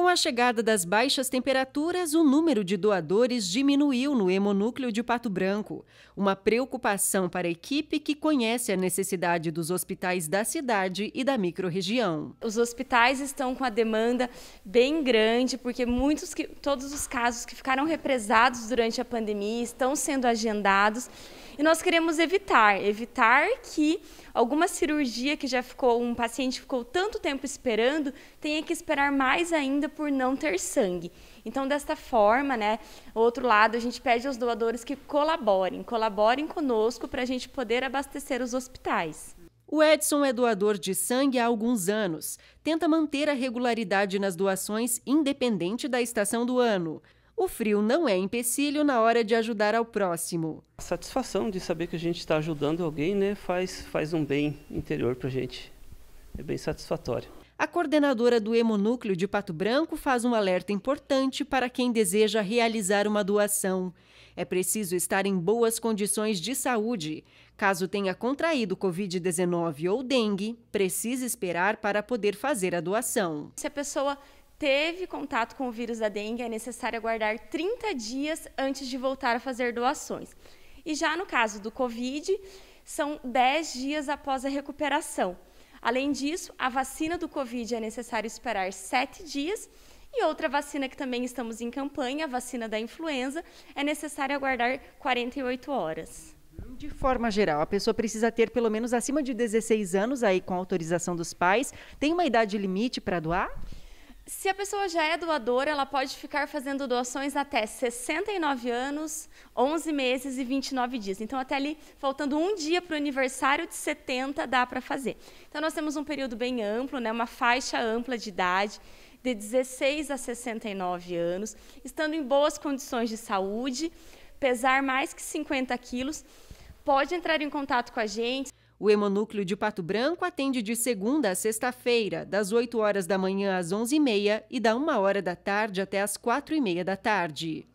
Com a chegada das baixas temperaturas, o número de doadores diminuiu no hemonúcleo de Pato Branco. Uma preocupação para a equipe que conhece a necessidade dos hospitais da cidade e da microrregião. Os hospitais estão com a demanda bem grande, porque muitos que, todos os casos que ficaram represados durante a pandemia estão sendo agendados. E nós queremos evitar, evitar que alguma cirurgia que já ficou um paciente ficou tanto tempo esperando tenha que esperar mais ainda por não ter sangue. Então, desta forma, né, outro lado, a gente pede aos doadores que colaborem, colaborem conosco para a gente poder abastecer os hospitais. O Edson é doador de sangue há alguns anos. Tenta manter a regularidade nas doações independente da estação do ano o frio não é empecilho na hora de ajudar ao próximo. A satisfação de saber que a gente está ajudando alguém né, faz, faz um bem interior para a gente. É bem satisfatório. A coordenadora do Hemonúcleo de Pato Branco faz um alerta importante para quem deseja realizar uma doação. É preciso estar em boas condições de saúde. Caso tenha contraído Covid-19 ou dengue, precisa esperar para poder fazer a doação. Se a pessoa teve contato com o vírus da dengue, é necessário aguardar 30 dias antes de voltar a fazer doações. E já no caso do Covid, são 10 dias após a recuperação. Além disso, a vacina do Covid é necessário esperar 7 dias. E outra vacina que também estamos em campanha, a vacina da influenza, é necessário aguardar 48 horas. De forma geral, a pessoa precisa ter pelo menos acima de 16 anos aí com autorização dos pais. Tem uma idade limite para doar? Se a pessoa já é doadora, ela pode ficar fazendo doações até 69 anos, 11 meses e 29 dias. Então, até ali, faltando um dia para o aniversário de 70, dá para fazer. Então, nós temos um período bem amplo, né, uma faixa ampla de idade, de 16 a 69 anos, estando em boas condições de saúde, pesar mais que 50 quilos, pode entrar em contato com a gente. O hemonúcleo de Pato Branco atende de segunda a sexta-feira, das 8 horas da manhã às 11h30 e, da 1 hora da tarde até às 4h30 da tarde.